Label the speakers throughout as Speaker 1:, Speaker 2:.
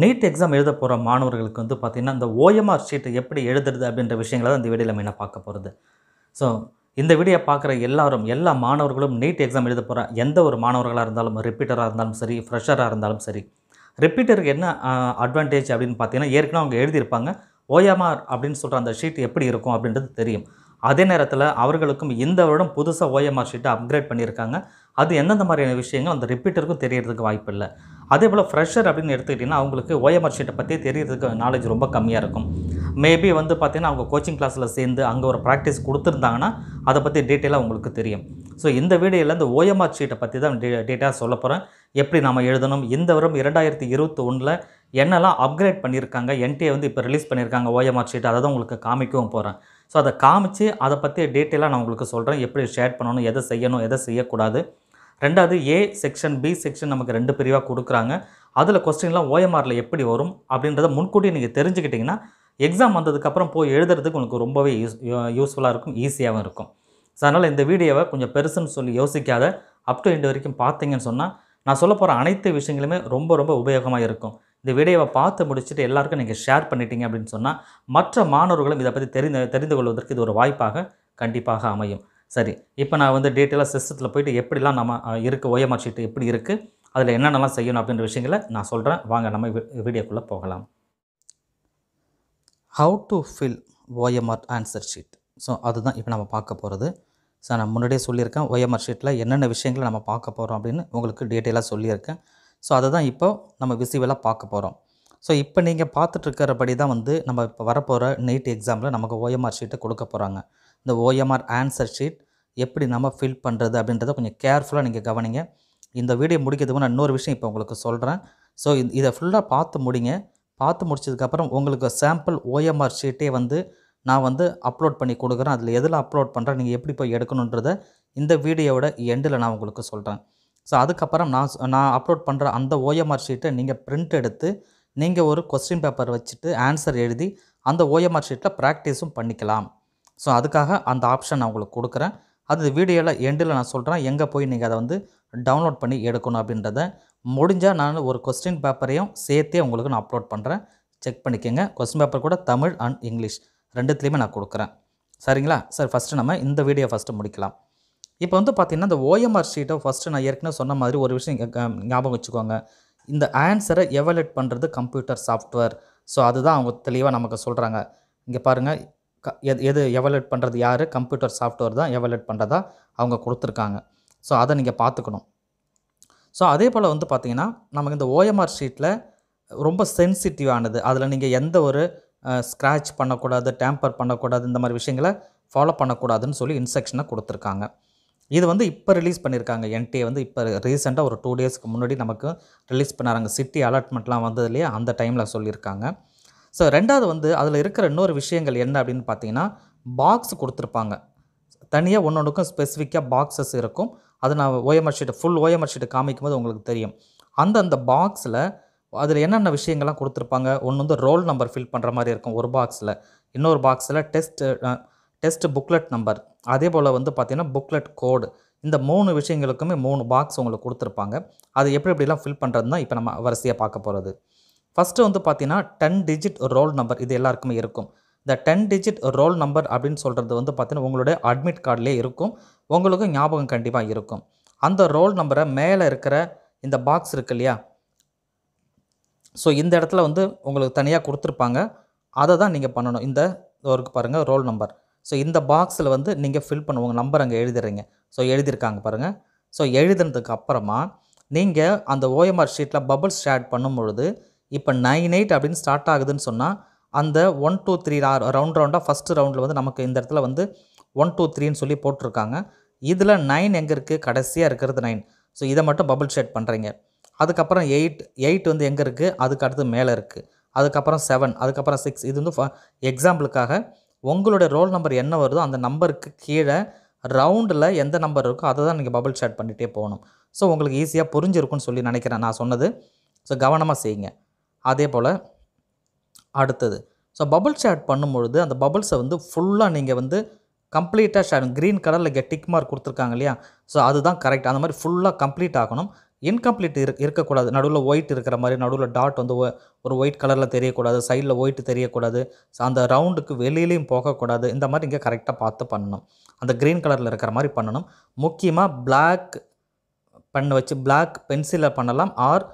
Speaker 1: NEET exam எழுத போகிற மாணவர்களுக்கு வந்து பார்த்திங்கன்னா இந்த ஓஎம்ஆர் ஷீட்டு எப்படி எழுதுறது அப்படின்ற விஷயங்களை தான் இந்த வீடியோ நம்ம என்ன பார்க்க போகிறது ஸோ இந்த வீடியோ பார்க்குற எல்லாரும் எல்லா மாணவர்களும் நீட் எக்ஸாம் எழுத போகிற எந்த ஒரு மாணவர்களாக இருந்தாலும் ரிப்பீட்டராக இருந்தாலும் சரி ஃப்ரெஷராக இருந்தாலும் சரி ரிப்பீட்டருக்கு என்ன அட்வான்டேஜ் அப்படின்னு பார்த்தீங்கன்னா ஏற்கனவே அவங்க எழுதியிருப்பாங்க ஓஎம்ஆர் அப்படின்னு சொல்கிற அந்த ஷீட் எப்படி இருக்கும் அப்படின்றது தெரியும் அதே நேரத்தில் அவர்களுக்கும் இந்த வருடம் புதுசாக ஓஎம்ஆர் ஷீட்டை அப்கிரேட் பண்ணியிருக்காங்க அது எந்தெந்த மாதிரியான விஷயங்கள் அந்த ரிப்பீட்டருக்கும் தெரியறதுக்கு வாய்ப்பு இல்லை அதே போல் ஃப்ரெஷர் அப்படின்னு எடுத்துக்கிட்டிங்கன்னா அவங்களுக்கு ஓஎம்ஆர் ஷீட்டை பற்றி தெரியறதுக்கு நாலேஜ் ரொம்ப கம்மியாக இருக்கும் மேபி வந்து பார்த்திங்கன்னா அவங்க கோச்சிங் கிளாஸில் சேர்ந்து அங்கே ஒரு ப்ராக்டிஸ் கொடுத்துருந்தாங்கன்னா அதை பற்றி டீட்டெயிலாக உங்களுக்கு தெரியும் ஸோ இந்த வீடியோவில் இந்த ஓஎம்ஆர் ஷீட்டை பற்றி தான் டீ டீட்டெயிலாக சொல்ல போகிறேன் எப்படி நம்ம எழுதணும் இந்த வரும் இரண்டாயிரத்தி இருபத்தி ஒன்றில் என்னெல்லாம் அப்கிரேட் பண்ணியிருக்காங்க என்டிஏ வந்து இப்போ ரிலீஸ் பண்ணியிருக்காங்க ஓஎம்ஆர் ஷீட் அதை தான் உங்களுக்கு காமிக்கவும் போகிறேன் ஸோ அதை காமிச்சு அதை பற்றி டீட்டெயிலாக நான் உங்களுக்கு சொல்கிறேன் எப்படி ஷேர் பண்ணணும் எதை செய்யணும் எதை செய்யக்கூடாது ரெண்டாவது ஏ செக்ஷன் பி செக்ஷன் நமக்கு ரெண்டு பிரிவாக கொடுக்குறாங்க அதில் கொஸ்டின்லாம் ஓஎம்ஆரில் எப்படி வரும் அப்படின்றத முன்கூட்டி நீங்கள் தெரிஞ்சுக்கிட்டிங்கன்னா எக்ஸாம் வந்ததுக்கப்புறம் போய் எழுதுறதுக்கு உங்களுக்கு ரொம்பவே யூஸ் யூஸ்ஃபுல்லாக இருக்கும் ஈஸியாகவும் இருக்கும் ஸோ அதனால் இந்த வீடியோவை கொஞ்சம் பெருசுன்னு சொல்லி யோசிக்காத அப் டு எண்டு வரைக்கும் பார்த்தீங்கன்னு சொன்னால் நான் சொல்ல போகிற அனைத்து விஷயங்களுமே ரொம்ப ரொம்ப உபயோகமாக இருக்கும் இந்த வீடியோவை பார்த்து முடிச்சுட்டு எல்லாருக்கும் நீங்கள் ஷேர் பண்ணிட்டீங்க அப்படின்னு சொன்னால் மற்ற மாணவர்களும் இதை பற்றி தெரிந்து தெரிந்து கொள்வதற்கு இது ஒரு வாய்ப்பாக கண்டிப்பாக அமையும் சரி இப்போ நான் வந்து டீட்டெயிலாக சிஸ்டத்தில் போயிட்டு எப்படிலாம் நம்ம இருக்குது ஓஎம்ஆர் ஷீட்டு எப்படி இருக்குது அதில் என்னென்னலாம் செய்யணும் அப்படின்ற விஷயங்களை நான் சொல்கிறேன் வாங்க நம்ம வீடியோக்குள்ளே போகலாம் how to fill OMR answer sheet so அதுதான் இப்போ நம்ம பார்க்க போகிறது ஸோ நான் முன்னாடியே சொல்லியிருக்கேன் ஓஎம்ஆர் ஷீட்டில் என்னென்ன விஷயங்களை நம்ம பார்க்க போகிறோம் அப்படின்னு உங்களுக்கு டீட்டெயிலாக சொல்லியிருக்கேன் ஸோ அதை தான் இப்போ நம்ம விசிவலாக பார்க்க போகிறோம் ஸோ இப்போ நீங்கள் இருக்கிறபடி தான் வந்து நம்ம இப்போ வரப்போகிற நீட் எக்ஸாமில் நமக்கு ஓஎம்ஆர் ஷீட்டை கொடுக்க போகிறாங்க இந்த ஓஎம்ஆர் ஆன்சர் ஷீட் எப்படி நம்ம ஃபில் பண்ணுறது அப்படின்றத கொஞ்சம் கேர்ஃபுல்லாக நீங்கள் கவனிங்க இந்த வீடியோ முடிக்கிறதுக்கு நான் இன்னொரு விஷயம் இப்போ உங்களுக்கு சொல்கிறேன் ஸோ இதை ஃபுல்லாக பார்த்து முடிங்க பார்த்து முடிச்சதுக்கப்புறம் உங்களுக்கு சாம்பிள் ஓஎம்ஆர் ஷீட்டே வந்து நான் வந்து அப்லோட் பண்ணி கொடுக்குறேன் அதில் எதில் அப்லோட் பண்ணுறேன் நீங்கள் எப்படி போய் எடுக்கணுன்றதை இந்த வீடியோவோட எண்டில் நான் உங்களுக்கு சொல்கிறேன் ஸோ அதுக்கப்புறம் நான் நான் அப்லோட் பண்ணுற அந்த ஓஎம்ஆர் ஷீட்டை நீங்கள் பிரிண்ட் எடுத்து நீங்கள் ஒரு கொஸ்டின் பேப்பர் வச்சுட்டு ஆன்சர் எழுதி அந்த ஓஎம்ஆர் ஷீட்டில் ப்ராக்டிஸும் பண்ணிக்கலாம் ஸோ அதுக்காக அந்த ஆப்ஷன் நான் உங்களுக்கு கொடுக்குறேன் அது வீடியோவில் எண்டில் நான் சொல்கிறேன் எங்கே போய் நீங்கள் அதை வந்து டவுன்லோட் பண்ணி எடுக்கணும் அப்படின்றத முடிஞ்சால் நான் ஒரு கொஸ்டின் பேப்பரையும் சேர்த்தே உங்களுக்கு நான் அப்லோட் பண்ணுறேன் செக் பண்ணிக்கோங்க கொஸ்டின் பேப்பர் கூட தமிழ் அண்ட் இங்கிலீஷ் ரெண்டுத்துலேயுமே நான் கொடுக்குறேன் சரிங்களா சார் ஃபஸ்ட்டு நம்ம இந்த வீடியோ ஃபஸ்ட்டு முடிக்கலாம் இப்போ வந்து பார்த்திங்கன்னா இந்த ஓஎம்ஆர் ஷீட்டை ஃபஸ்ட்டு நான் ஏற்கனவே சொன்ன மாதிரி ஒரு விஷயம் ஞாபகம் வச்சுக்கோங்க இந்த ஆன்சரை எவலேட் பண்ணுறது கம்ப்யூட்டர் சாஃப்ட்வேர் ஸோ அதுதான் அவங்க தெளிவாக நமக்கு சொல்கிறாங்க இங்கே பாருங்கள் எது எது எவலேட் பண்ணுறது யார் கம்ப்யூட்டர் சாஃப்ட்வேர் தான் எவலேட் பண்ணுறதா அவங்க கொடுத்துருக்காங்க ஸோ அதை நீங்கள் பார்த்துக்கணும் ஸோ அதே போல் வந்து பார்த்திங்கன்னா நமக்கு இந்த ஓஎம்ஆர் ஷீட்டில் ரொம்ப சென்சிட்டிவானது அதில் நீங்கள் எந்த ஒரு ஸ்க்ராட்ச் பண்ணக்கூடாது டேம்பர் பண்ணக்கூடாது இந்த மாதிரி விஷயங்களை ஃபாலோ பண்ணக்கூடாதுன்னு சொல்லி இன்ஸ்ட்ரக்ஷனை கொடுத்துருக்காங்க இது வந்து இப்போ ரிலீஸ் பண்ணியிருக்காங்க என்டிஏ வந்து இப்போ ரீசெண்டாக ஒரு டூ டேஸ்க்கு முன்னாடி நமக்கு ரிலீஸ் பண்ணுறாங்க சிட்டி அலாட்மெண்ட்லாம் வந்தது இல்லையா அந்த டைமில் சொல்லியிருக்காங்க ஸோ ரெண்டாவது வந்து அதில் இருக்கிற இன்னொரு விஷயங்கள் என்ன அப்படின்னு பார்த்தீங்கன்னா பாக்ஸ் கொடுத்துருப்பாங்க தனியாக ஒன்றொன்றுக்கும் ஸ்பெசிஃபிக்காக பாக்ஸஸ் இருக்கும் அது நான் OMR sheet full OMR sheet காமிக்கும் போது உங்களுக்கு தெரியும் அந்த அந்த பாக்ஸில் அதில் என்னென்ன விஷயங்கள்லாம் கொடுத்துருப்பாங்க ஒன்று வந்து ரோல் நம்பர் ஃபில் பண்ணுற மாதிரி இருக்கும் ஒரு பாக்ஸில் இன்னொரு பாக்ஸில் டெஸ்ட்டு டெஸ்ட் புக்லெட் நம்பர் அதே போல் வந்து பார்த்திங்கன்னா புக்லெட் கோடு இந்த மூணு விஷயங்களுக்குமே மூணு பாக்ஸ் உங்களுக்கு கொடுத்துருப்பாங்க அது எப்படி எப்படிலாம் ஃபில் பண்ணுறதுனா இப்போ நம்ம வரிசையாக பார்க்க போகிறது ஃபஸ்ட்டு வந்து பார்த்தீங்கன்னா டென் டிஜிட் ரோல் நம்பர் இது எல்லாருக்குமே இருக்கும் இந்த டென் டிஜிட் ரோல் நம்பர் அப்படின்னு சொல்கிறது வந்து பார்த்தீங்கன்னா உங்களுடைய அட்மிட் கார்டிலே இருக்கும் உங்களுக்கும் ஞாபகம் கண்டிப்பாக இருக்கும் அந்த ரோல் நம்பரை மேலே இருக்கிற இந்த பாக்ஸ் இருக்கு இல்லையா ஸோ இந்த இடத்துல வந்து உங்களுக்கு தனியாக கொடுத்துருப்பாங்க அதை தான் நீங்கள் பண்ணணும் இந்த ஒருக்கு பாருங்கள் ரோல் நம்பர் ஸோ இந்த பாக்ஸில் வந்து நீங்கள் ஃபில் பண்ண உங்கள் நம்பர் அங்கே எழுதிடுறீங்க ஸோ எழுதியிருக்காங்க பாருங்கள் ஸோ எழுதுனதுக்கு அப்புறமா நீங்கள் அந்த ஓஎம்ஆர் ஷீட்டில் பபுள்ஸ் ஷேட் பண்ணும் பொழுது இப்போ நைன் எயிட் அப்படின்னு ஸ்டார்ட் ஆகுதுன்னு சொன்னால் அந்த ஒன் டூ த்ரீ ரவுண்ட் ரவுண்டாக ஃபஸ்ட்டு ரவுண்டில் வந்து நமக்கு இந்த இடத்துல வந்து ஒன் டூ த்ரீன்னு சொல்லி போட்டிருக்காங்க இதில் நைன் எங்கே இருக்குது கடைசியாக இருக்கிறது நைன் ஸோ இதை மட்டும் பபுள் ஷேட் பண்ணுறீங்க அதுக்கப்புறம் எயிட் எயிட் வந்து எங்கே இருக்குது அதுக்கு அடுத்து மேலே இருக்குது அதுக்கப்புறம் செவன் அதுக்கப்புறம் சிக்ஸ் இது வந்து எக்ஸாம்பிளுக்காக உங்களுடைய ரோல் நம்பர் என்ன வருதோ அந்த நம்பருக்கு கீழே ரவுண்டில் எந்த நம்பர் இருக்கோ அதை தான் நீங்கள் பபுள் ஷேட் பண்ணிகிட்டே போகணும் ஸோ உங்களுக்கு ஈஸியாக புரிஞ்சிருக்குன்னு சொல்லி நினைக்கிறேன் நான் சொன்னது ஸோ கவனமாக செய்யுங்க அதே போல் அடுத்தது ஸோ பபுள் ஷேட் பண்ணும்பொழுது அந்த பபுள்ஸை வந்து ஃபுல்லாக நீங்கள் வந்து கம்ப்ளீட்டாக ஷேட் க்ரீன் கலரில் இங்கே டிக் மார்க் கொடுத்துருக்காங்க இல்லையா ஸோ அதுதான் கரெக்ட் அந்த மாதிரி ஃபுல்லாக கம்ப்ளீட் ஆகணும் இன்கம்ப்ளீட் இரு இருக்கக்கூடாது நடுவில் ஒயிட் இருக்கிற மாதிரி நடுவில் டாட் வந்து ஒரு ஒயிட் கலரில் தெரியக்கூடாது சைடில் ஒயிட் தெரியக்கூடாது ஸோ அந்த ரவுண்டுக்கு வெளியிலையும் போகக்கூடாது இந்த மாதிரி இங்கே கரெக்டாக பார்த்து பண்ணணும் அந்த க்ரீன் கலரில் இருக்கிற மாதிரி பண்ணணும் முக்கியமாக பிளாக் பண்ண வச்சு பிளாக் பென்சிலில் பண்ணலாம் ஆர்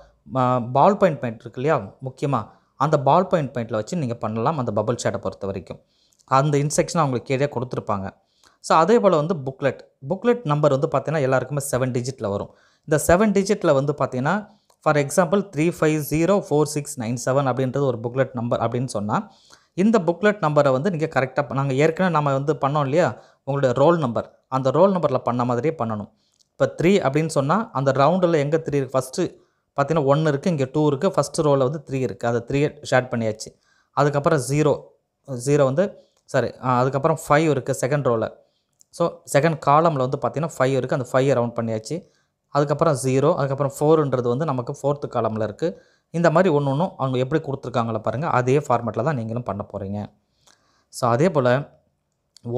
Speaker 1: பால் பாயிண்ட் பாயிண்ட் இருக்கு இல்லையா முக்கியமாக அந்த பால் பாயிண்ட் பாயிண்ட்டில் வச்சு நீங்கள் பண்ணலாம் அந்த பபுள் சேட்டை பொறுத்த வரைக்கும் அந்த இன்ஸ்ட்ரக்ஷன் அவங்களுக்கு கீழே கொடுத்துருப்பாங்க ஸோ அதே போல் வந்து புக்லெட் புக்லெட் நம்பர் வந்து பார்த்திங்கன்னா எல்லாருக்குமே செவன் டிஜிட்டில் வரும் இந்த செவன் டிஜிட்டில் வந்து பார்த்தீங்கன்னா for example three five zero four six nine seven அப்படின்றது ஒரு புக்லெட் நம்பர் அப்படின்னு சொன்னால் இந்த புக்லெட் நம்பரை வந்து நீங்கள் கரெக்டாக நாங்கள் ஏற்கனவே நம்ம வந்து பண்ணோம் இல்லையா உங்களுடைய ரோல் நம்பர் அந்த ரோல் நம்பரில் பண்ண மாதிரியே பண்ணணும் இப்போ த்ரீ அப்படின்னு சொன்னால் அந்த ரவுண்டில் எங்கே த்ரீ ஃபஸ்ட்டு பார்த்தீங்கன்னா ஒன்று இருக்குது இங்கே டூ இருக்குது ஃபஸ்ட் ரோவில் வந்து த்ரீ இருக்குது அதை த்ரீ ஷேட் பண்ணியாச்சு அதுக்கப்புறம் ஜீரோ ஜீரோ வந்து சாரி அதுக்கப்புறம் ஃபைவ் இருக்குது செகண்ட் ரோவில் ஸோ செகண்ட் காலமில் வந்து பார்த்திங்கன்னா ஃபைவ் இருக்குது அந்த ஃபைவ் ரவுண்ட் பண்ணியாச்சு அதுக்கப்புறம் ஜீரோ அதுக்கப்புறம் ஃபோருன்றது வந்து நமக்கு ஃபோர்த்து காலமில் இருக்குது இந்த மாதிரி ஒன்று ஒன்றும் அவங்க எப்படி கொடுத்துருக்காங்கள பாருங்கள் அதே ஃபார்மேட்டில் தான் நீங்களும் பண்ண போகிறீங்க ஸோ அதே போல்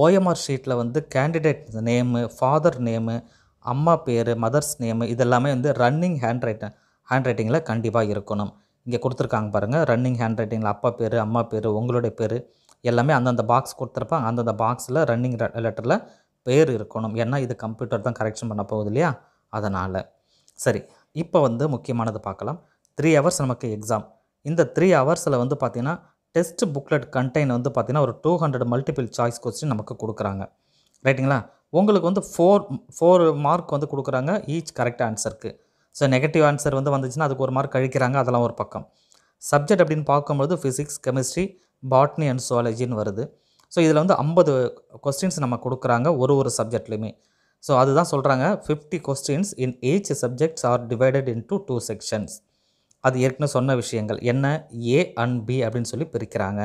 Speaker 1: ஓஎம்ஆர் ஷீட்டில் வந்து கேண்டிடேட் நேமு ஃபாதர் நேமு அம்மா பேர் மதர்ஸ் நேமு இதெல்லாமே வந்து ரன்னிங் ஹேண்ட் ரைட்டன் ஹேண்ட் ரைட்டிங்கில் கண்டிப்பாக இருக்கணும் இங்கே கொடுத்துருக்காங்க பாருங்கள் ரன்னிங் ஹேண்ட் ரைட்டிங்கில் அப்பா பேர் அம்மா பேர் உங்களுடைய பேர் எல்லாமே அந்தந்த பாக்ஸ் கொடுத்துருப்பாங்க அந்தந்த பாக்ஸில் ரன்னிங் லெட்டரில் பேர் இருக்கணும் ஏன்னா இது கம்ப்யூட்டர் தான் கரெக்ஷன் பண்ண போகுது இல்லையா அதனால் சரி இப்போ வந்து முக்கியமானது பார்க்கலாம் த்ரீ ஹவர்ஸ் நமக்கு எக்ஸாம் இந்த த்ரீ ஹவர்ஸில் வந்து பார்த்திங்கன்னா டெஸ்ட் புக்லெட் கண்டெயின் வந்து பார்த்திங்கன்னா ஒரு two hundred multiple choice question நமக்கு கொடுக்குறாங்க ரைட்டுங்களா உங்களுக்கு வந்து ஃபோர் ஃபோர் மார்க் வந்து கொடுக்குறாங்க ஈச் கரெக்ட் ஆன்சருக்கு ஸோ நெகட்டிவ் ஆன்சர் வந்து வந்துச்சுன்னா அதுக்கு ஒரு மார்க் கழிக்கிறாங்க அதெல்லாம் ஒரு பக்கம் சப்ஜெக்ட் அப்படின்னு பார்க்கும்போது ஃபிசிக்ஸ் கெமிஸ்ட்ரி பாட்னி அண்ட் சுவாலஜின்னு வருது ஸோ இதில் வந்து ஐம்பது கொஸ்டின்ஸ் நம்ம கொடுக்குறாங்க ஒரு ஒரு சப்ஜெக்ட்லையுமே ஸோ அதுதான் சொல்கிறாங்க fifty questions in each subjects are divided in two two sections அது ஏற்கனவே சொன்ன விஷயங்கள் என்ன ஏ அண்ட் பி அப்படின்னு சொல்லி பிரிக்கிறாங்க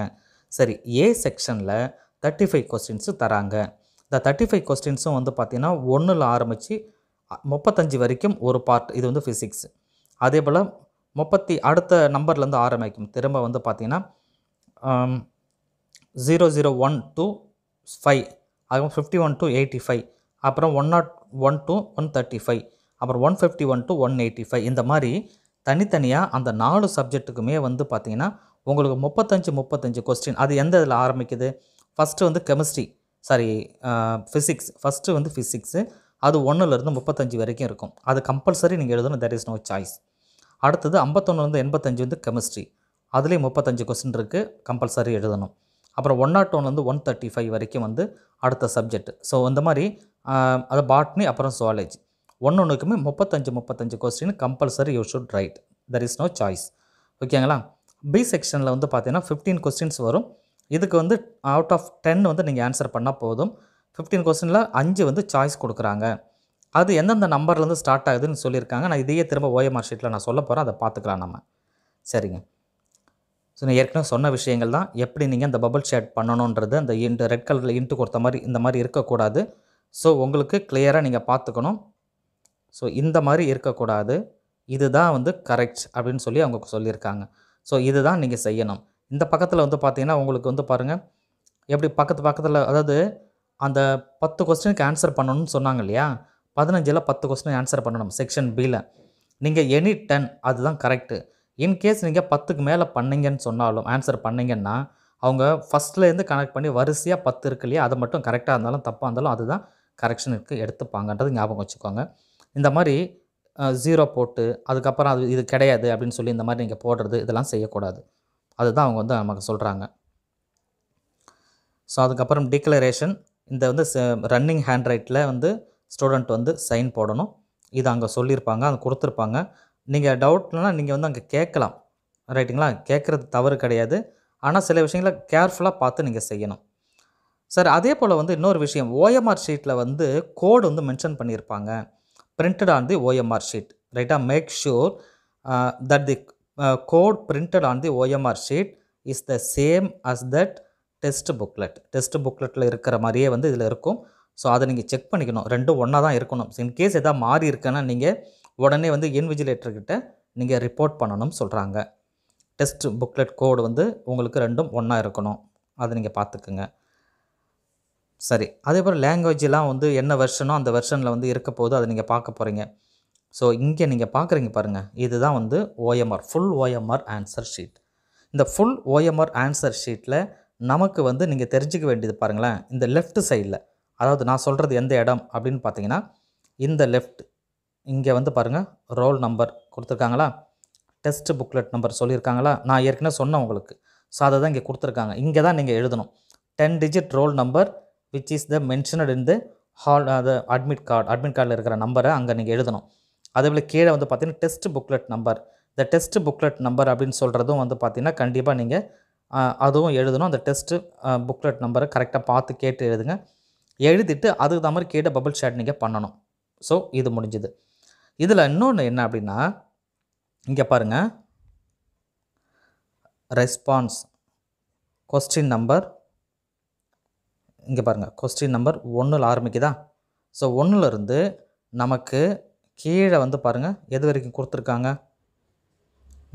Speaker 1: சரி ஏ செக்ஷனில் தேர்ட்டி ஃபைவ் கொஸ்டின்ஸு தராங்க இந்த தேர்ட்டி ஃபைவ் கொஸ்டின்ஸும் வந்து பார்த்திங்கன்னா ஒன்றில் ஆரம்பித்து முப்பத்தஞ்சு வரைக்கும் ஒரு பார்ட் இது வந்து ஃபிசிக்ஸ் அதே போல் முப்பத்தி அடுத்த நம்பர்லேருந்து ஆரம்பிக்கும் திரும்ப வந்து பார்த்திங்கன்னா zero zero one to five அது fifty one to eighty five அப்புறம் one nought one to one thirty five அப்புறம் one fifty one to one eighty five இந்த மாதிரி தனித்தனியாக அந்த நாலு சப்ஜெக்ட்டுக்குமே வந்து பார்த்திங்கன்னா உங்களுக்கு முப்பத்தஞ்சு முப்பத்தஞ்சு கொஸ்டின் அது எந்த இதில் ஆரம்பிக்குது ஃபஸ்ட்டு வந்து கெமிஸ்ட்ரி சாரி ஃபிசிக்ஸ் ஃபஸ்ட்டு வந்து ஃபிசிக்ஸு அது ஒன்றுலேருந்து முப்பத்தஞ்சு வரைக்கும் இருக்கும் அது கம்பல்சரி நீங்கள் எழுதணும் தெர் இஸ் நோ சாய்ஸ் அடுத்தது ஐம்பத்தொன்னுலேருந்து எண்பத்தஞ்சு வந்து கெமிஸ்ட்ரி அதுலேயும் முப்பத்தஞ்சு கொஸ்டின் இருக்குது கம்பல்சரி எழுதணும் அப்புறம் ஒன் நாட் ஒன்லேருந்து ஒன் தேர்ட்டி ஃபைவ் வரைக்கும் வந்து அடுத்த சப்ஜெக்ட் ஸோ இந்த மாதிரி அது பாட்னி அப்புறம் சுவாலேஜ் ஒன்று ஒன்றுக்குமே முப்பத்தஞ்சு முப்பத்தஞ்சு question compulsory you should write there is no choice ஓகேங்களா பி செக்ஷனில் வந்து பார்த்தீங்கன்னா ஃபிஃப்டீன் கொஸ்டின்ஸ் வரும் இதுக்கு வந்து அவுட் ஆஃப் டென் வந்து நீங்கள் ஆன்சர் பண்ணால் போதும் ஃபிஃப்டீன் கொஸ்டினில் அஞ்சு வந்து சாய்ஸ் கொடுக்குறாங்க அது எந்தெந்த நம்பர்லேருந்து ஸ்டார்ட் ஆகுதுன்னு சொல்லியிருக்காங்க நான் இதையே திரும்ப ஓஎம்ஆர் ஷீட்டில் நான் சொல்ல போகிறேன் அதை பார்த்துக்கலாம் நம்ம சரிங்க ஸோ நான் ஏற்கனவே சொன்ன விஷயங்கள் தான் எப்படி நீங்கள் அந்த பபுள் ஷேட் பண்ணணுன்றது அந்த இன்ட்டு ரெட் கலரில் இன்ட்டு கொடுத்த மாதிரி இந்த மாதிரி இருக்கக்கூடாது ஸோ உங்களுக்கு கிளியராக நீங்கள் பார்த்துக்கணும் ஸோ இந்த மாதிரி இருக்கக்கூடாது இதுதான் வந்து கரெக்ட் அப்படின்னு சொல்லி அவங்க சொல்லியிருக்காங்க ஸோ இதுதான் நீங்கள் செய்யணும் இந்த பக்கத்தில் வந்து பார்த்தீங்கன்னா உங்களுக்கு வந்து பாருங்கள் எப்படி பக்கத்து பக்கத்தில் அதாவது அந்த பத்து கொஸ்டினுக்கு ஆன்சர் பண்ணணும்னு சொன்னாங்க இல்லையா பதினஞ்சில் பத்து கொஸ்டின் ஆன்சர் பண்ணணும் செக்ஷன் பியில் நீங்கள் எனி டென் அதுதான் கரெக்டு இன்கேஸ் நீங்கள் பத்துக்கு மேலே பண்ணிங்கன்னு சொன்னாலும் ஆன்சர் பண்ணிங்கன்னா அவங்க ஃபஸ்ட்லேருந்து கனெக்ட் பண்ணி வரிசையாக பத்து இருக்கு இல்லையா அது மட்டும் கரெக்டாக இருந்தாலும் தப்பாக இருந்தாலும் அதுதான் கரெக்ஷனுக்கு எடுத்துப்பாங்கன்றது ஞாபகம் வச்சுக்கோங்க இந்த மாதிரி ஜீரோ போட்டு அதுக்கப்புறம் அது இது கிடையாது அப்படின்னு சொல்லி இந்த மாதிரி நீங்கள் போடுறது இதெல்லாம் செய்யக்கூடாது அதுதான் அவங்க வந்து நமக்கு சொல்கிறாங்க ஸோ அதுக்கப்புறம் டிக்ளரேஷன் இந்த வந்து ரன்னிங் ஹேண்ட் ரைட்டில் வந்து ஸ்டூடெண்ட் வந்து சைன் போடணும் இது அங்கே சொல்லியிருப்பாங்க அங்கே கொடுத்துருப்பாங்க நீங்கள் டவுட்னா நீங்கள் வந்து அங்கே கேட்கலாம் ரைட்டுங்களா கேட்குறது தவறு கிடையாது ஆனால் சில விஷயங்களை கேர்ஃபுல்லாக பார்த்து நீங்கள் செய்யணும் சார் அதே போல் வந்து இன்னொரு விஷயம் ஓஎம்ஆர் ஷீட்டில் வந்து கோடு வந்து மென்ஷன் பண்ணியிருப்பாங்க printed on the OMR sheet ரைட்டாக make sure that the code printed on the OMR sheet is the same as that test booklet test புக்லெட்டில் இருக்கிற மாதிரியே வந்து இதில் இருக்கும் ஸோ அதை நீங்கள் செக் பண்ணிக்கணும் ரெண்டும் ஒன்றா தான் இருக்கணும் இன்கேஸ் எதாவது மாறி இருக்குன்னா நீங்கள் உடனே வந்து இன்விஜிலேட்டர்கிட்ட நீங்கள் ரிப்போர்ட் பண்ணணும்னு சொல்கிறாங்க டெஸ்ட் புக்லெட் கோடு வந்து உங்களுக்கு ரெண்டும் ஒன்றா இருக்கணும் அதை நீங்கள் பார்த்துக்குங்க சரி அதே போல் லேங்குவேஜெலாம் வந்து என்ன வெர்ஷனோ அந்த வெர்ஷனில் வந்து இருக்க போது அதை நீங்கள் பார்க்க போகிறீங்க ஸோ இங்கே நீங்கள் பார்க்குறீங்க பாருங்கள் இதுதான் வந்து OMR full OMR answer sheet இந்த ஃபுல் ஓஎம்ஆர் ஆன்சர் ஷீட்டில் நமக்கு வந்து நீங்கள் தெரிஞ்சிக்க வேண்டியது பாருங்களேன் இந்த லெஃப்ட் சைடில் அதாவது நான் சொல்கிறது எந்த இடம் அப்படின்னு பார்த்தீங்கன்னா இந்த லெஃப்ட் இங்கே வந்து பாருங்கள் ரோல் நம்பர் கொடுத்துருக்காங்களா டெஸ்ட் புக்லெட் நம்பர் சொல்லியிருக்காங்களா நான் ஏற்கனவே சொன்னேன் உங்களுக்கு ஸோ அதை தான் இங்கே கொடுத்துருக்காங்க இங்கே தான் நீங்கள் எழுதணும் ten digit roll number which is the mentioned in the hall அது அட்மிட் கார்டு அட்மிட் கார்டில் இருக்கிற நம்பரை அங்கே நீங்கள் எழுதணும் அதே போல் கீழே வந்து பார்த்தீங்கன்னா டெஸ்ட் புக்லெட் நம்பர் இந்த டெஸ்ட் புக்லெட் நம்பர் அப்படின்னு சொல்கிறதும் வந்து பார்த்தீங்கன்னா கண்டிப்பாக நீங்கள் அதுவும் எழுதணும் அந்த டெஸ்ட்டு புக்லெட் நம்பரை கரெக்டாக பார்த்து கேட்டு எழுதுங்க எழுதிட்டு அதுக்கு தான் மாதிரி கேட்ட பபுள் ஷேட் நீங்கள் பண்ணணும் ஸோ இது முடிஞ்சுது இதில் இன்னொன்று என்ன அப்படின்னா இங்கே பாருங்கள் ரெஸ்பான்ஸ் கொஸ்டின் நம்பர் இங்கே பாருங்கள் கொஸ்டின் நம்பர் ஒன்றில் ஆரம்பிக்குதா ஸோ ஒன்றுலேருந்து நமக்கு கீழே வந்து பாருங்கள் எது வரைக்கும் கொடுத்துருக்காங்க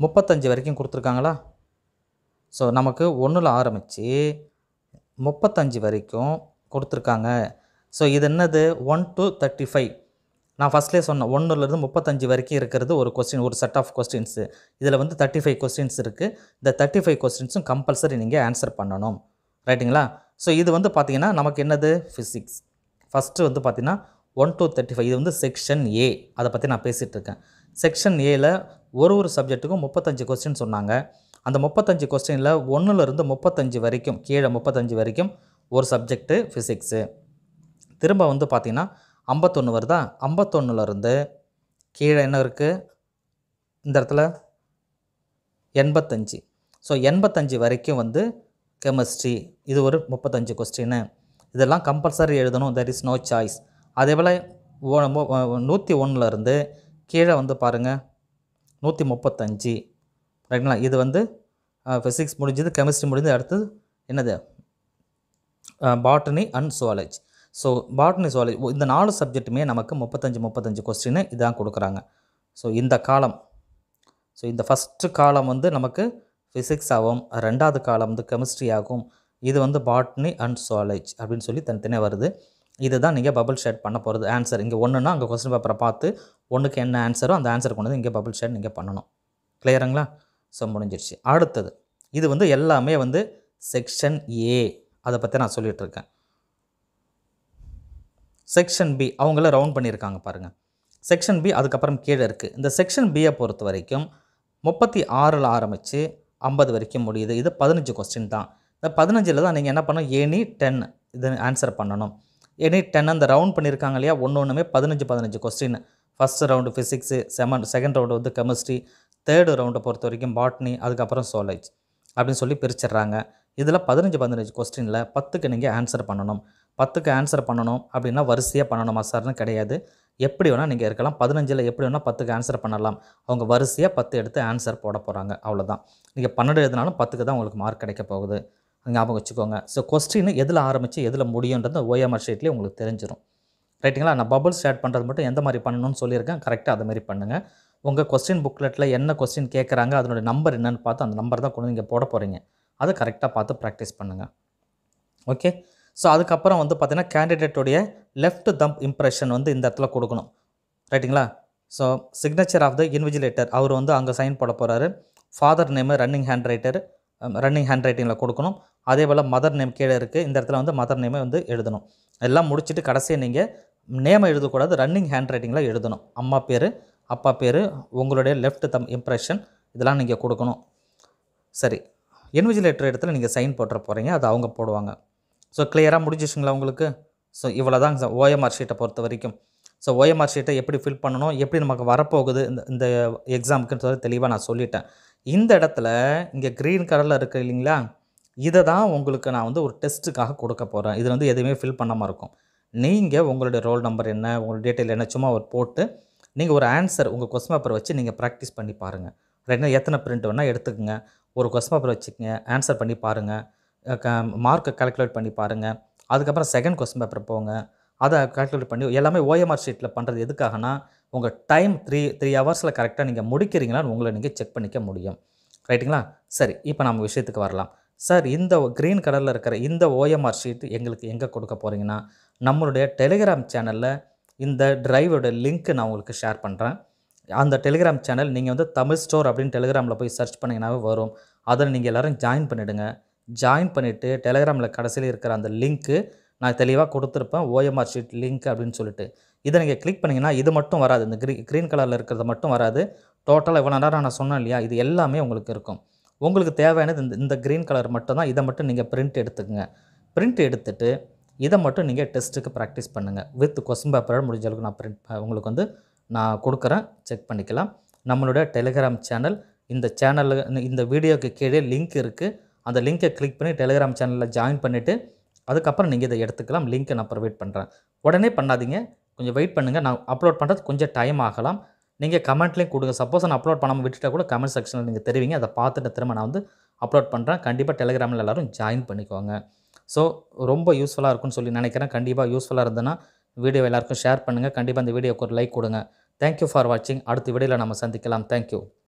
Speaker 1: முப்பத்தஞ்சு வரைக்கும் கொடுத்துருக்காங்களா ஸோ நமக்கு ஒன்றில் ஆரம்பித்து முப்பத்தஞ்சு வரைக்கும் கொடுத்துருக்காங்க ஸோ இது என்னது ஒன் டு தேர்ட்டி ஃபைவ் நான் ஃபஸ்ட்லேயே சொன்னேன் ஒன்றுலேருந்து முப்பத்தஞ்சு வரைக்கும் இருக்கிறது ஒரு கொஸ்டின் ஒரு செட் ஆஃப் கொஸ்டின்ஸு இதில் வந்து தேர்ட்டி ஃபைவ் கொஸ்டின்ஸ் இருக்குது இந்த தேர்ட்டி ஃபைவ் கொஸ்டின்ஸும் கம்பல்சரி நீங்கள் ஆன்சர் பண்ணணும் ரைட்டுங்களா ஸோ இது வந்து பார்த்திங்கன்னா நமக்கு என்னது ஃபிசிக்ஸ் ஃபஸ்ட்டு வந்து பார்த்திங்கன்னா ஒன் டூ தேர்ட்டி ஃபைவ் இது வந்து செக்ஷன் ஏ அதை பற்றி நான் பேசிகிட்ருக்கேன் செக்ஷன் ஏயில் ஒரு ஒரு சப்ஜெக்ட்டுக்கும் முப்பத்தஞ்சு கொஸ்டின் சொன்னாங்க அந்த முப்பத்தஞ்சு கொஸ்டினில் ஒன்றுலேருந்து முப்பத்தஞ்சு வரைக்கும் கீழே முப்பத்தஞ்சு வரைக்கும் ஒரு சப்ஜெக்ட்டு ஃபிசிக்ஸு திரும்ப வந்து பார்த்திங்கன்னா ஐம்பத்தொன்று வருதா ஐம்பத்தொன்னுலேருந்து கீழே என்ன இருக்குது இந்த இடத்துல எண்பத்தஞ்சு ஸோ எண்பத்தஞ்சு வரைக்கும் வந்து கெமிஸ்ட்ரி இது ஒரு முப்பத்தஞ்சு கொஸ்டின்னு இதெல்லாம் கம்பல்சரி எழுதணும் தெர் இஸ் நோ சாய்ஸ் அதே போல் நூற்றி ஒன்றுலேருந்து கீழே வந்து பாருங்கள் நூற்றி முப்பத்தஞ்சு ரைட்டுங்களா இது வந்து ஃபிசிக்ஸ் uh, முடிஞ்சது கெமிஸ்ட்ரி முடிஞ்சது அடுத்தது என்னது botany and zoology so botany zoology இந்த நாலு சப்ஜெக்ட்டுமே நமக்கு முப்பத்தஞ்சு முப்பத்தஞ்சு கொஸ்டின் இதான் கொடுக்குறாங்க ஸோ இந்த காலம் ஸோ இந்த ஃபஸ்ட்டு காலம் வந்து நமக்கு ஃபிசிக்ஸ் ஆகும் ரெண்டாவது காலம் வந்து கெமிஸ்ட்ரி ஆகும் இது வந்து பாட்னி அண்ட் சோலேஜ் அப்படின்னு சொல்லி தனித்தனியாக வருது இது தான் நீங்கள் பபுள் ஷேட் பண்ண போகிறது ஆன்சர் இங்கே ஒன்றுன்னா அங்கே கொஸ்டின் பேப்பரை பார்த்து ஒன்றுக்கு என்ன ஆன்சரோ அந்த ஆன்சர் கொண்டு வந்து இங்கே பபுள் ஷேட் நீங்கள் பண்ணணும் கிளியருங்களா ஸோ முடிஞ்சிருச்சு அடுத்தது இது வந்து எல்லாமே வந்து செக்ஷன் ஏ அதை பற்றி நான் சொல்லிகிட்ருக்கேன் செக்ஷன் பி அவங்கள ரவுண்ட் பண்ணியிருக்காங்க பாருங்கள் செக்ஷன் பி அதுக்கப்புறம் கீழே இருக்குது இந்த செக்ஷன் பியை பொறுத்த வரைக்கும் முப்பத்தி ஆறில் ஆரம்பித்து ஐம்பது வரைக்கும் முடியுது இது பதினஞ்சு கொஸ்டின் தான் இந்த பதினஞ்சில் தான் நீங்கள் என்ன பண்ணணும் எனி டென் இது ஆன்சர் பண்ணணும் எனி டென் அந்த ரவுண்ட் பண்ணியிருக்காங்க இல்லையா ஒன்று ஒன்றுமே பதினஞ்சு பதினஞ்சு கொஸ்டின் ஃபஸ்ட் ரவுண்டு ஃபிசிக்ஸு செமன் செகண்ட் ரவுண்டு வந்து கெமிஸ்ட்ரி தேர்டு ரவுண்டை பொறுத்த வரைக்கும் பாட்னி அதுக்கப்புறம் சோலேஜ் அப்படின்னு சொல்லி பிரிச்சிடுறாங்க இதில் பதினஞ்சு பதினஞ்சு கொஸ்டினில் பத்துக்கு நீங்கள் ஆன்சர் பண்ணணும் பத்துக்கு ஆன்சர் பண்ணணும் அப்படின்னா வரிசையாக பண்ணணுமா சார்னு கிடையாது எப்படி வேணால் நீங்கள் இருக்கலாம் பதினஞ்சில் எப்படி வேணால் பத்துக்கு ஆன்சர் பண்ணலாம் அவங்க வரிசையாக பத்து எடுத்து ஆன்சர் போட போகிறாங்க அவ்வளோதான் நீங்கள் பன்னெண்டு எழுதினாலும் பத்துக்கு தான் உங்களுக்கு மார்க் கிடைக்க போகுது ஞாபகம் வச்சுக்கோங்க ஸோ கொஸ்டின் எதில் ஆரம்பித்து எதில் முடியுன்றது ஓஎம்ஆர் ஷீட்லேயே உங்களுக்கு தெரிஞ்சிடும் ரைட்டுங்களா நான் பபுள் ஸ்டார்ட் பண்ணுறது மட்டும் எந்த மாதிரி பண்ணணும்னு சொல்லியிருக்கேன் கரெக்டாக அதை மாதிரி பண்ணுங்கள் உங்கள் கொஸ்டின் புக்லெட்டில் என்ன கொஸ்டின் கேட்குறாங்க அதனுடைய நம்பர் என்னென்னு பார்த்து அந்த நம்பர் தான் கொண்டு நீங்கள் போட போகிறீங்க அதை கரெக்டாக பார்த்து ப்ராக்டிஸ் பண்ணுங்கள் ஓகே ஸோ அதுக்கப்புறம் வந்து பார்த்திங்கன்னா கேண்டிடேட்டுடைய லெஃப்ட் தம்ப் இம்ப்ரெஷன் வந்து இந்த இடத்துல கொடுக்கணும் ரைட்டுங்களா so signature of the invigilator அவர் வந்து அங்கே சைன் போட போகிறாரு father name running hand writer running hand ரைட்டிங்கில் கொடுக்கணும் அதே போல் மதர் நேம் கீழே இருக்குது இந்த இடத்துல வந்து மதர் நேமே வந்து எழுதணும் எல்லாம் முடிச்சுட்டு கடைசியை நீங்கள் நேமை எழுதக்கூடாது ரன்னிங் ஹேண்ட் ரைட்டிங்கில் எழுதணும் அம்மா பேர் அப்பா பேர் உங்களுடைய லெஃப்ட் தம் இம்ப்ரெஷன் இதெல்லாம் நீங்கள் கொடுக்கணும் சரி இன்விஜிலேட்டர் இடத்துல நீங்கள் சைன் போட்டுற போகிறீங்க அது அவங்க போடுவாங்க ஸோ கிளியராக முடிஞ்சிச்சுங்களா உங்களுக்கு ஸோ இவ்வளோ தான் ஓஎம்ஆர் ஷீட்டை பொறுத்த வரைக்கும் ஸோ ஓஎம்ஆர் ஷீட்டை எப்படி ஃபில் பண்ணணும் எப்படி நமக்கு வரப்போகுது இந்த இந்த எக்ஸாமுக்குன்னு சொல்லி தெளிவாக நான் சொல்லிட்டேன் இந்த இடத்துல இங்கே க்ரீன் கலரில் இருக்குது இல்லைங்களா இதை தான் உங்களுக்கு நான் வந்து ஒரு டெஸ்ட்டுக்காக கொடுக்க போகிறேன் இது வந்து எதுவுமே ஃபில் பண்ணாமல் இருக்கும் நீங்கள் உங்களுடைய ரோல் நம்பர் என்ன உங்களுடைய டீட்டெயில் என்ன சும்மா ஒரு போட்டு நீங்கள் ஒரு ஆன்சர் உங்கள் கொஸ்டின் பேப்பர் வச்சு நீங்கள் ப்ராக்டிஸ் பண்ணி பாருங்கள் ரெண்டு எத்தனை பிரிண்ட் வேணால் எடுத்துக்கோங்க ஒரு கொஸ்டின் பேப்பர் வச்சுக்கோங்க ஆன்சர் பண்ணி பாருங்கள் மார்க்கை கால்குலேட் பண்ணி பாருங்கள் அதுக்கப்புறம் செகண்ட் கொஸ்டின் பேப்பர் போங்க அதை கால்குலேட் பண்ணி எல்லாமே ஓஎம்ஆர் ஷீட்டில் பண்ணுறது எதுக்காகனா உங்கள் டைம் த்ரீ த்ரீ ஹவர்ஸில் கரெக்டாக நீங்கள் முடிக்கிறீங்களான்னு உங்களை நீங்கள் செக் பண்ணிக்க முடியும் ரைட்டுங்களா சரி இப்போ நம்ம விஷயத்துக்கு வரலாம் சார் இந்த க்ரீன் கலரில் இருக்கிற இந்த ஓஎம்ஆர் ஷீட் எங்களுக்கு எங்கே கொடுக்க போகிறீங்கன்னா நம்மளுடைய டெலிகிராம் சேனலில் இந்த டிரைவோட லிங்க்கு நான் உங்களுக்கு ஷேர் பண்ணுறேன் அந்த டெலிகிராம் சேனல் நீங்கள் வந்து தமிழ் ஸ்டோர் அப்படின்னு டெலிகிராமில் போய் சர்ச் பண்ணிங்கனாவே வரும் அதில் நீங்கள் எல்லோரும் ஜாயின் பண்ணிவிடுங்க ஜாயின் பண்ணிவிட்டு டெலிகிராமில் கடைசியில் இருக்கிற அந்த லிங்க்கு நான் தெளிவாக கொடுத்துருப்பேன் ஓஎம்ஆர் ஷீட் லிங்க் அப்படின்னு சொல்லிட்டு இதை நீங்கள் கிளிக் பண்ணிங்கன்னா இது மட்டும் வராது இந்த க்ரீ க்ரீன் கலரில் இருக்கிறது மட்டும் வராது டோட்டலாக இவ்வளோ நேரம் நான் சொன்னேன் இல்லையா இது எல்லாமே உங்களுக்கு இருக்கும் உங்களுக்கு தேவையானது இந்த இந்த க்ரீன் கலர் மட்டும்தான் இதை மட்டும் நீங்கள் பிரிண்ட் எடுத்துக்கோங்க பிரிண்ட் எடுத்துகிட்டு இதை மட்டும் நீங்கள் டெஸ்ட்டுக்கு ப்ராக்டிஸ் பண்ணுங்கள் வித் கொஸ்டின் பேப்பரோட முடிஞ்ச அளவுக்கு நான் ப்ரிண்ட் உங்களுக்கு வந்து நான் கொடுக்குறேன் செக் பண்ணிக்கலாம் நம்மளுடைய டெலிகிராம் சேனல் இந்த சேனலில் இந்த வீடியோக்கு கீழே லிங்க் இருக்குது அந்த லிங்க்கை கிளிக் பண்ணி டெலிகிராம் சேனலில் ஜாயின் பண்ணிவிட்டு அதுக்கப்புறம் நீங்கள் இதை எடுத்துக்கலாம் லிங்க்கை நான் ப்ரொவைட் பண்ணுறேன் உடனே பண்ணாதீங்க கொஞ்சம் வெயிட் பண்ணுங்கள் நான் அப்லோட் பண்ணுறது கொஞ்சம் டைம் ஆகலாம் நீங்கள் கமெண்ட்லேயும் கொடுங்க சப்போஸ் நான் அப்லோட் பண்ணாமல் விட்டுட்டால் கூட கமெண்ட் செக்ஷனில் நீங்கள் தெரிவிங்க அதை பார்த்துட்டு திரும்ப நான் வந்து அப்லோட் பண்ணுறேன் கண்டிப்பாக டெலிகிராமில் எல்லோரும் ஜாயின் பண்ணிக்கோங்க ஸோ ரொம்ப யூஸ்ஃபுல்லாக இருக்கும்னு சொல்லி நினைக்கிறேன் கண்டிப்பாக யூஸ்ஃபுல்லாக இருந்ததுன்னா வீடியோ எல்லாருக்கும் ஷேர் பண்ணுங்கள் கண்டிப்பாக அந்த வீடியோக்கு ஒரு லைக் கொடுங்க தேங்க்யூ ஃபார் வாட்சிங் அடுத்த வீடியோவில் நம்ம சந்திக்கலாம் தேங்க்யூ